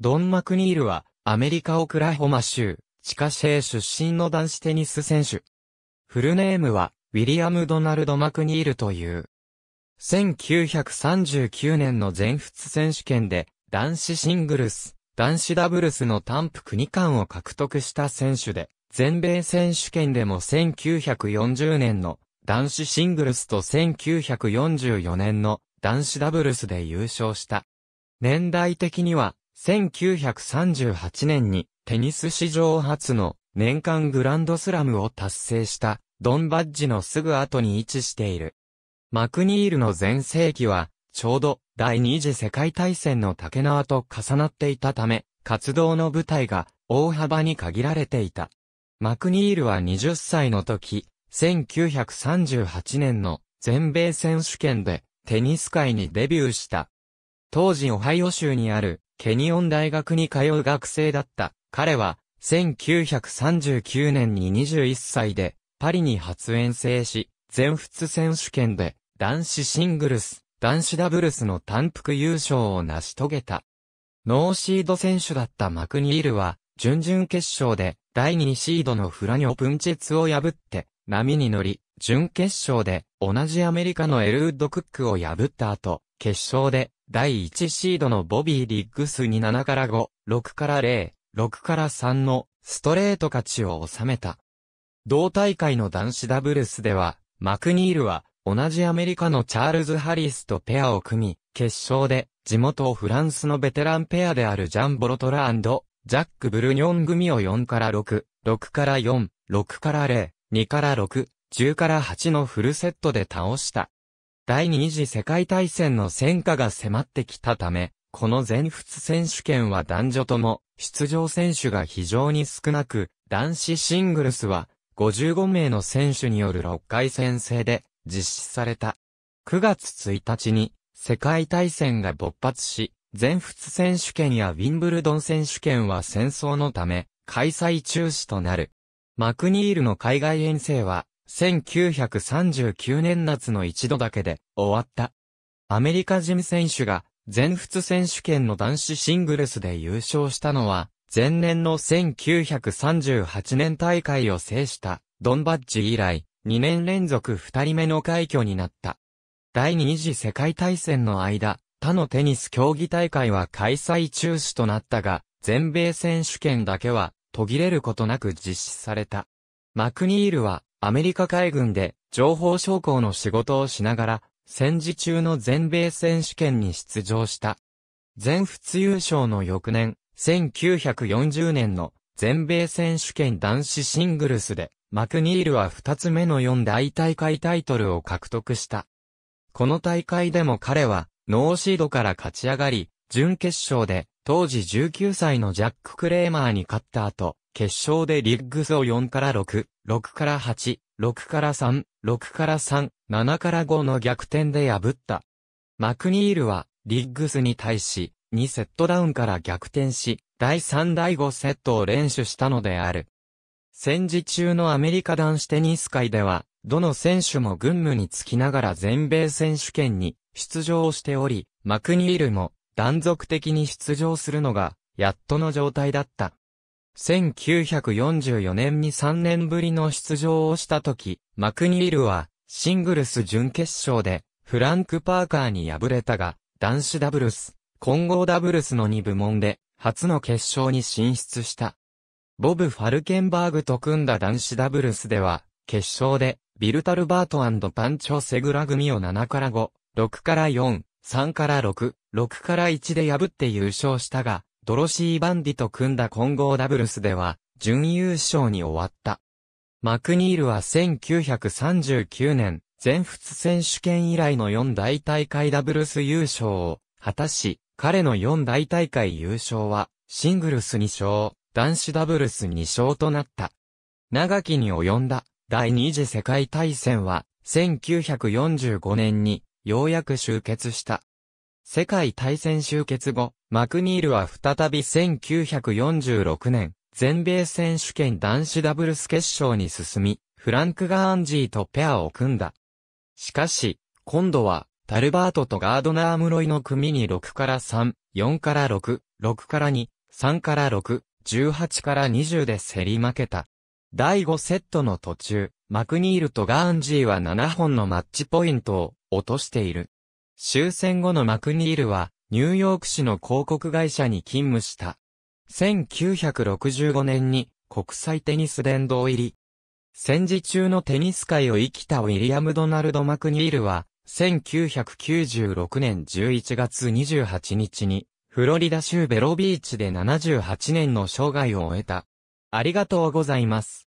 ドン・マクニールは、アメリカオクラホマ州、地下市出身の男子テニス選手。フルネームは、ウィリアム・ドナルド・マクニールという。1939年の全仏選手権で、男子シングルス、男子ダブルスの単プ2間を獲得した選手で、全米選手権でも1940年の男子シングルスと1944年の男子ダブルスで優勝した。年代的には1938年にテニス史上初の年間グランドスラムを達成したドンバッジのすぐ後に位置している。マクニールの前世紀はちょうど第二次世界大戦の竹縄と重なっていたため活動の舞台が大幅に限られていた。マクニールは20歳の時、1938年の全米選手権でテニス界にデビューした。当時オハイオ州にあるケニオン大学に通う学生だった。彼は、1939年に21歳で、パリに発遠征し、全仏選手権で、男子シングルス、男子ダブルスの単幅優勝を成し遂げた。ノーシード選手だったマクニールは、準々決勝で、第2シードのフラニオ・プンチェツを破って、波に乗り、準決勝で、同じアメリカのエルウッド・クックを破った後、決勝で、第1シードのボビー・リッグスに7から5、6から0、6から3のストレート勝ちを収めた。同大会の男子ダブルスでは、マクニールは同じアメリカのチャールズ・ハリスとペアを組み、決勝で地元フランスのベテランペアであるジャン・ボロトラジャック・ブルニョン組を4から6、6から4、6から0、2から6、10から8のフルセットで倒した。第二次世界大戦の戦火が迫ってきたため、この全仏選手権は男女とも出場選手が非常に少なく、男子シングルスは55名の選手による6回戦制で実施された。9月1日に世界大戦が勃発し、全仏選手権やウィンブルドン選手権は戦争のため開催中止となる。マクニールの海外遠征は1939年夏の一度だけで終わった。アメリカ務選手が全仏選手権の男子シングルスで優勝したのは、前年の1938年大会を制したドンバッジ以来、2年連続2人目の快挙になった。第二次世界大戦の間、他のテニス競技大会は開催中止となったが、全米選手権だけは途切れることなく実施された。マクニールはアメリカ海軍で情報将校の仕事をしながら、戦時中の全米選手権に出場した。全仏優勝の翌年、1940年の全米選手権男子シングルスで、マクニールは2つ目の4大大会タイトルを獲得した。この大会でも彼は、ノーシードから勝ち上がり、準決勝で、当時19歳のジャック・クレーマーに勝った後、決勝でリッグスを4から6、6から8、6から3、6から3、7から5の逆転で破った。マクニールは、リッグスに対し、2セットダウンから逆転し、第3第5セットを連取したのである。戦時中のアメリカ男子テニス界では、どの選手も軍務につきながら全米選手権に出場をしており、マクニールも断続的に出場するのが、やっとの状態だった。1944年に3年ぶりの出場をした時、マクニールは、シングルス準決勝で、フランク・パーカーに敗れたが、男子ダブルス、混合ダブルスの2部門で、初の決勝に進出した。ボブ・ファルケンバーグと組んだ男子ダブルスでは、決勝で、ビルタルバートパンチョ・セグラ組を7から5、6から4、3から6、6から1で破って優勝したが、ドロシー・バンディと組んだ混合ダブルスでは、準優勝に終わった。マクニールは1939年、全仏選手権以来の4大大会ダブルス優勝を果たし、彼の4大大会優勝は、シングルス2勝、男子ダブルス2勝となった。長きに及んだ第二次世界大戦は、1945年にようやく終結した。世界大戦終結後、マクニールは再び1946年、全米選手権男子ダブルス決勝に進み、フランク・ガーンジーとペアを組んだ。しかし、今度は、タルバートとガードナー・ムロイの組に6から3、4から6、6から2、3から6、18から20で競り負けた。第5セットの途中、マクニールとガーンジーは7本のマッチポイントを落としている。終戦後のマクニールは、ニューヨーク市の広告会社に勤務した。1965年に国際テニス殿堂入り。戦時中のテニス界を生きたウィリアム・ドナルド・マクニールは、1996年11月28日に、フロリダ州ベロビーチで78年の生涯を終えた。ありがとうございます。